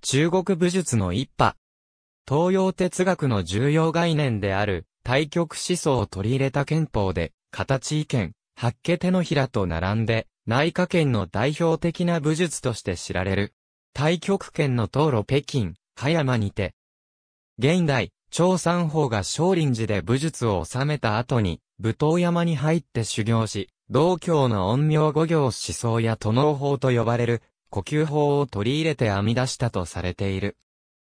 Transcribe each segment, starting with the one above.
中国武術の一派。東洋哲学の重要概念である、対極思想を取り入れた憲法で、形意見、八家手のひらと並んで、内科圏の代表的な武術として知られる。対極圏の東路北京、葉山にて。現代、張三宝が少林寺で武術を収めた後に、武闘山に入って修行し、道教の陰陽五行思想や都能法と呼ばれる呼吸法を取り入れて編み出したとされている。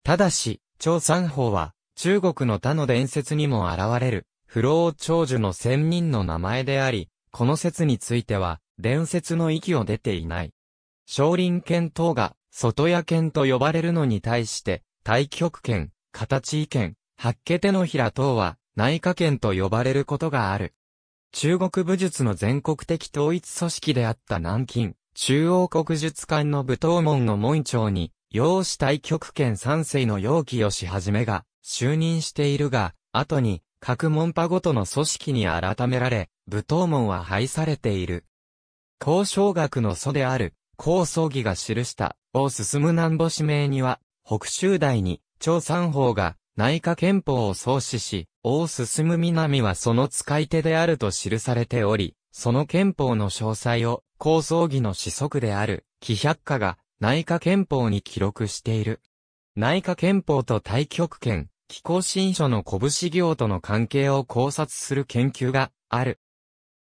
ただし、長三法は、中国の他の伝説にも現れる、不老長寿の仙人の名前であり、この説については、伝説の域を出ていない。少林剣等が、外野剣と呼ばれるのに対して、太極拳、形意剣、八家手のひら等は、内科剣と呼ばれることがある。中国武術の全国的統一組織であった南京、中央国術館の武闘門の門長に、楊氏対極拳三世の楊清をはじめが、就任しているが、後に、各門派ごとの組織に改められ、武闘門は廃されている。交渉学の祖である、高葬儀が記した、を進む南母氏名には、北州大に、張三法が、内科憲法を創始し、大進む南はその使い手であると記されており、その憲法の詳細を、構想儀の始息である、紀百科が内科憲法に記録している。内科憲法と対極拳、気候新書の拳行との関係を考察する研究がある。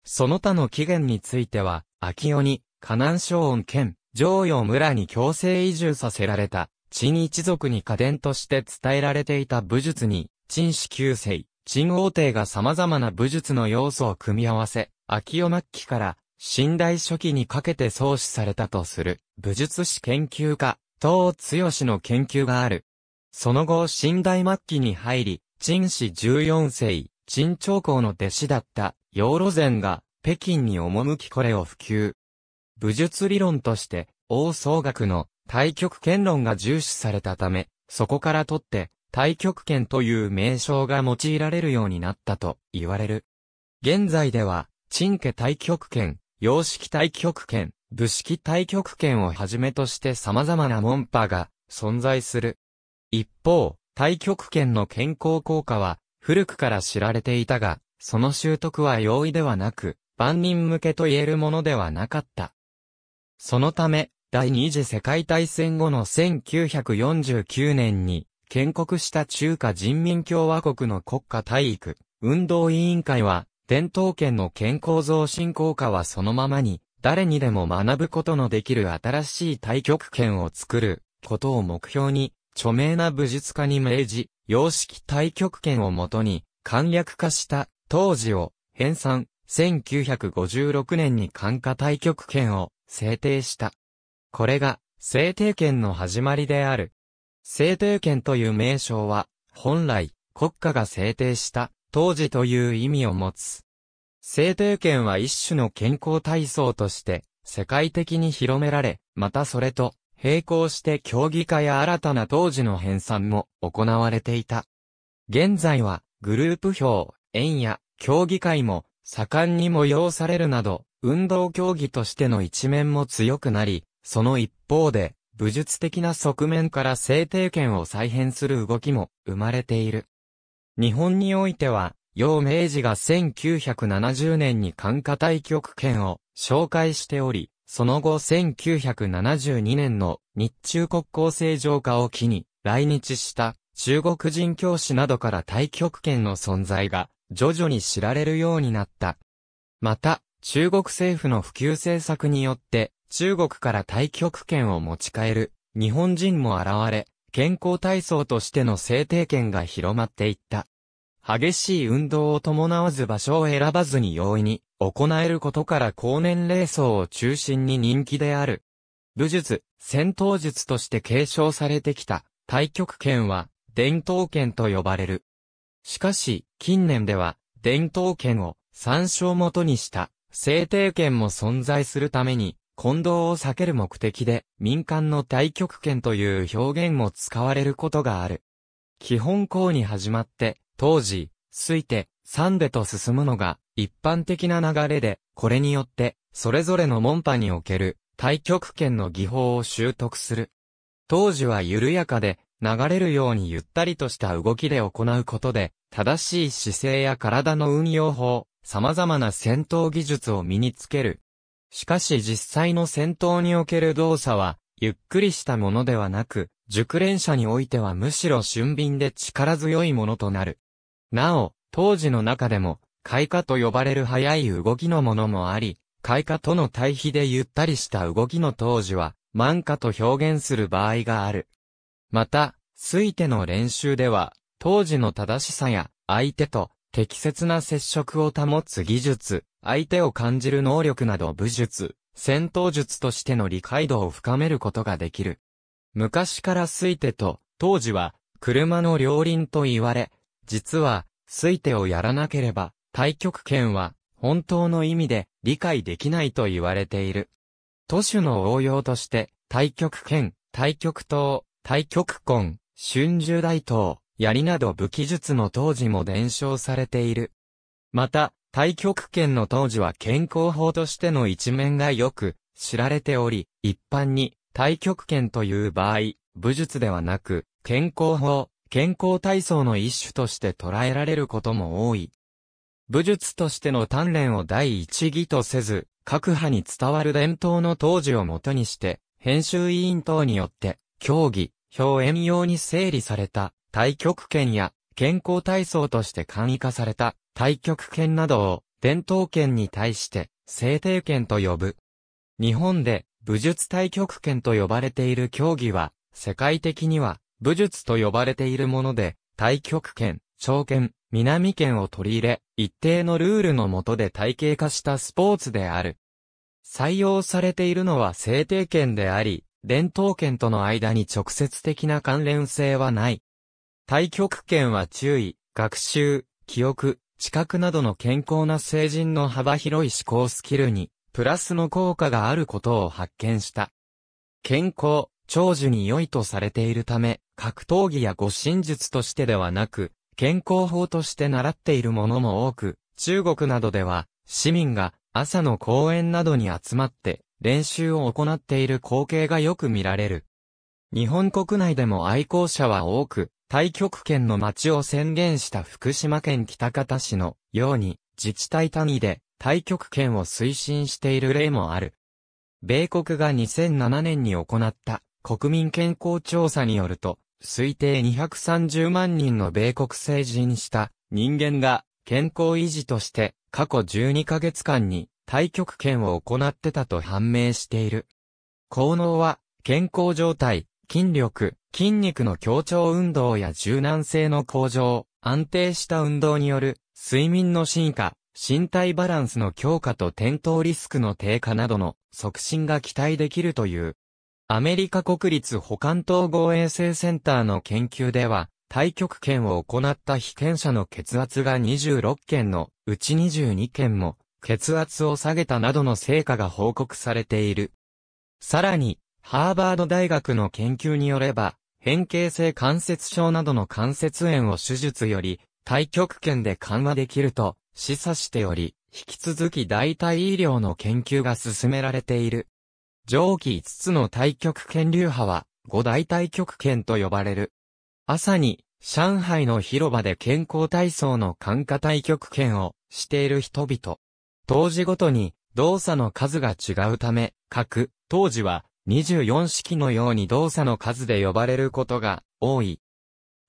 その他の起源については、秋尾に、河南省恩県、上陽村に強制移住させられた、陳一族に家伝として伝えられていた武術に、陳氏旧世、陳王帝が様々な武術の要素を組み合わせ、秋尾末期から新代初期にかけて創始されたとする武術史研究家、東剛の研究がある。その後、新代末期に入り、陳氏14世、陳長公の弟子だった、養路禅が、北京に赴きこれを普及。武術理論として、王宗学の太極拳論が重視されたため、そこからとって、太極拳という名称が用いられるようになったと言われる。現在では、陳家太極拳、様式対極拳、武式対極拳をはじめとして様々な門派が存在する。一方、対極拳の健康効果は古くから知られていたが、その習得は容易ではなく、万人向けと言えるものではなかった。そのため、第二次世界大戦後の1949年に、建国した中華人民共和国の国家体育、運動委員会は、伝統圏の健康増進効果はそのままに、誰にでも学ぶことのできる新しい対極拳を作ることを目標に、著名な武術家に命じ、様式対極拳をもとに、簡略化した当時を編纂、1956年に管下対極拳を制定した。これが制定権の始まりである。制定権という名称は、本来、国家が制定した当時という意味を持つ。制定権は一種の健康体操として世界的に広められ、またそれと並行して競技化や新たな当時の編纂も行われていた。現在はグループ表、円や競技会も盛んに催されるなど、運動競技としての一面も強くなり、その一方で、武術的な側面から制定権を再編する動きも生まれている。日本においては、陽明治が1970年に管下対局権を紹介しており、その後1972年の日中国交正常化を機に来日した中国人教師などから対極権の存在が徐々に知られるようになった。また、中国政府の普及政策によって中国から対極権を持ち帰る日本人も現れ、健康体操としての制定権が広まっていった。激しい運動を伴わず場所を選ばずに容易に行えることから高年齢層を中心に人気である。武術、戦闘術として継承されてきた太極拳は伝統拳と呼ばれる。しかし、近年では伝統拳を参照元にした制定権も存在するために混同を避ける目的で民間の対極拳という表現も使われることがある。基本項に始まって、当時、推定、3でと進むのが一般的な流れで、これによって、それぞれの門派における対極拳の技法を習得する。当時は緩やかで、流れるようにゆったりとした動きで行うことで、正しい姿勢や体の運用法、様々な戦闘技術を身につけるしかし実際の戦闘における動作は、ゆっくりしたものではなく、熟練者においてはむしろ俊敏で力強いものとなる。なお、当時の中でも、開花と呼ばれる速い動きのものもあり、開花との対比でゆったりした動きの当時は、満花と表現する場合がある。また、推定の練習では、当時の正しさや、相手と適切な接触を保つ技術、相手を感じる能力など武術、戦闘術としての理解度を深めることができる。昔から推手と、当時は、車の両輪と言われ、実は、推手をやらなければ、太極拳は、本当の意味で、理解できないと言われている。都市の応用として、太極拳、太極刀、太極根、春秋大刀、槍など武器術の当時も伝承されている。また、太極拳の当時は健康法としての一面がよく知られており、一般に太極拳という場合、武術ではなく、健康法、健康体操の一種として捉えられることも多い。武術としての鍛錬を第一義とせず、各派に伝わる伝統の当時をもとにして、編集委員等によって、競技、表演用に整理された太極拳や健康体操として簡易化された太極拳などを伝統拳に対して制定拳と呼ぶ。日本で武術太極拳と呼ばれている競技は世界的には武術と呼ばれているもので太極拳、長拳、南拳を取り入れ一定のルールのもとで体系化したスポーツである。採用されているのは制定権であり、伝統権との間に直接的な関連性はない。対極拳は注意、学習、記憶、知覚などの健康な成人の幅広い思考スキルに、プラスの効果があることを発見した。健康、長寿に良いとされているため、格闘技や護身術としてではなく、健康法として習っているものも多く、中国などでは、市民が朝の公園などに集まって練習を行っている光景がよく見られる。日本国内でも愛好者は多く、対極拳の町を宣言した福島県北方市のように自治体単位で対極拳を推進している例もある。米国が2007年に行った国民健康調査によると、推定230万人の米国成人した人間が健康維持として過去12ヶ月間に対極拳を行ってたと判明している。効能は健康状態、筋力、筋肉の協調運動や柔軟性の向上、安定した運動による睡眠の進化、身体バランスの強化と転倒リスクの低下などの促進が期待できるという。アメリカ国立保管統合衛生センターの研究では、太極拳を行った被験者の血圧が26件のうち22件も血圧を下げたなどの成果が報告されている。さらに、ハーバード大学の研究によれば、変形性関節症などの関節炎を手術より、対極拳で緩和できると示唆しており、引き続き代替医療の研究が進められている。上記5つの対極拳流派は、五大対極拳と呼ばれる。朝に、上海の広場で健康体操の感化対極拳をしている人々。当時ごとに動作の数が違うため、各当時は24式のように動作の数で呼ばれることが多い。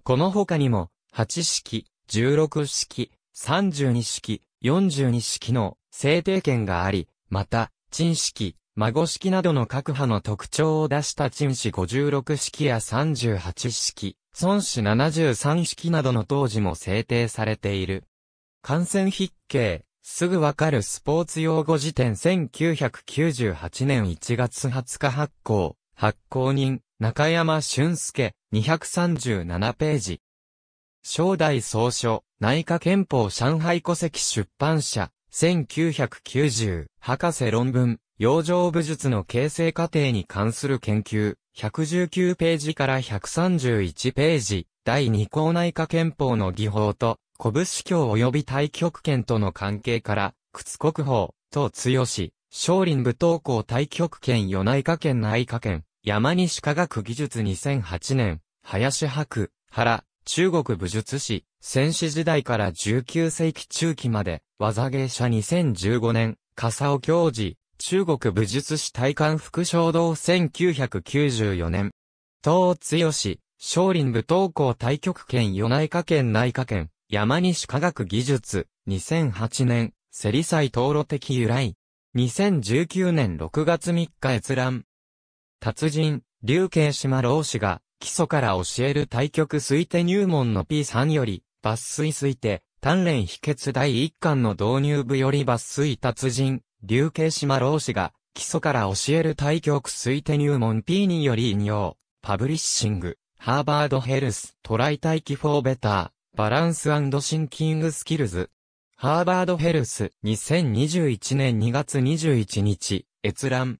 この他にも、8式、16式、32式、42式の制定権があり、また、陳式、孫式などの各派の特徴を出した陳氏56式や38式、孫子73式などの当時も制定されている。感染筆形、すぐわかるスポーツ用語辞典1998年1月20日発行、発行人、中山俊介、237ページ。正代総書、内科憲法上海戸籍出版社、1990、博士論文、養生武術の形成過程に関する研究、119ページから131ページ、第2項内科憲法の技法と、古物司教及び太極拳との関係から、屈国宝、東強し、少林武闘校太極拳与内科県内科県、山西科学技術2008年、林博、原、中国武術史、戦士時代から19世紀中期まで、技芸者2015年、笠尾教授、中国武術史体感副衝動1994年、東強し、少林武闘校太極拳与内科県内科県、山西科学技術、2008年、セリサイ登録的由来。2019年6月3日閲覧。達人、竜慶島老子が、基礎から教える対局推定入門の P3 より、抜粋推定、鍛錬秘訣第1巻の導入部より抜粋達人、竜慶島老子が、基礎から教える対局推定入門 P2 より引用、パブリッシング、ハーバードヘルス、トライ待機フォーベター。バランスシンキングスキルズ。ハーバードヘルス2021年2月21日、閲覧。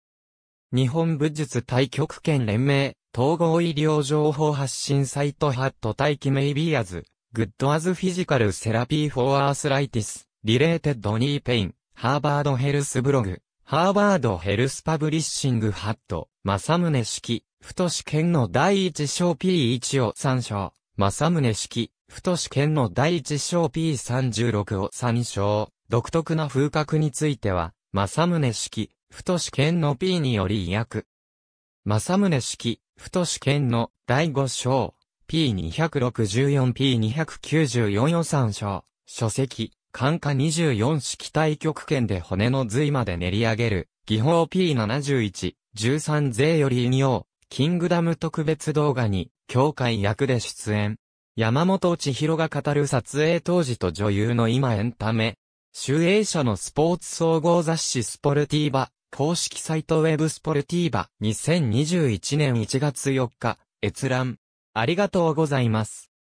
日本武術対極拳連盟、統合医療情報発信サイトハット待機メイビーアズ、グッドアズフィジカルセラピーフォーアースライティス、リレーテッドニーペイン、ハーバードヘルスブログ、ハーバードヘルスパブリッシングハット、正宗式、太試験の第一章 P1 を参照、正宗式、太試県の第一章 P36 を参照、独特な風格については、正宗式、太試県の P により訳。正宗式、太試県の第5章、P264、P294 を参照、書籍、感化24式対極拳で骨の髄まで練り上げる、技法 P71、13税より引用、キングダム特別動画に、教会役で出演。山本千尋が語る撮影当時と女優の今エンタメ。集英社のスポーツ総合雑誌スポルティーバ、公式サイトウェブスポルティーバ、2021年1月4日、閲覧。ありがとうございます。